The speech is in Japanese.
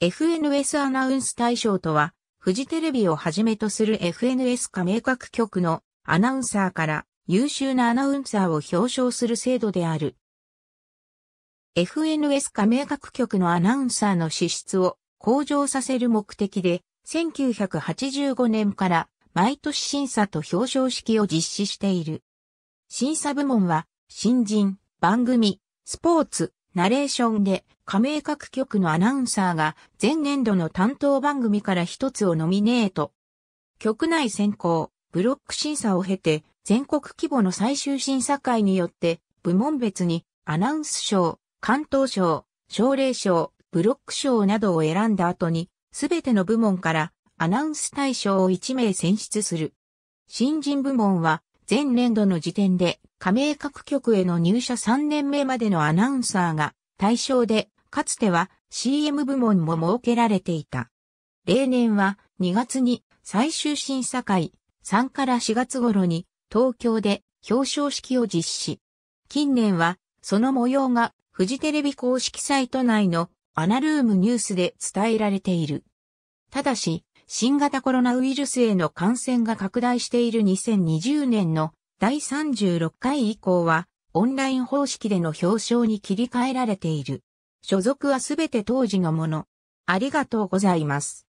FNS アナウンス大賞とは、フジテレビをはじめとする FNS 加盟各局のアナウンサーから優秀なアナウンサーを表彰する制度である。FNS 加盟各局のアナウンサーの資質を向上させる目的で、1985年から毎年審査と表彰式を実施している。審査部門は、新人、番組、スポーツ、ナレーションで、加盟各局のアナウンサーが前年度の担当番組から一つをノミネート。局内選考、ブロック審査を経て、全国規模の最終審査会によって、部門別に、アナウンス賞、関東賞、奨励賞、ブロック賞などを選んだ後に、すべての部門から、アナウンス対象を1名選出する。新人部門は、前年度の時点で加盟各局への入社3年目までのアナウンサーが対象で、かつては CM 部門も設けられていた。例年は2月に最終審査会3から4月頃に東京で表彰式を実施。近年はその模様がフジテレビ公式サイト内のアナルームニュースで伝えられている。ただし、新型コロナウイルスへの感染が拡大している2020年の第36回以降は、オンライン方式での表彰に切り替えられている。所属はすべて当時のもの。ありがとうございます。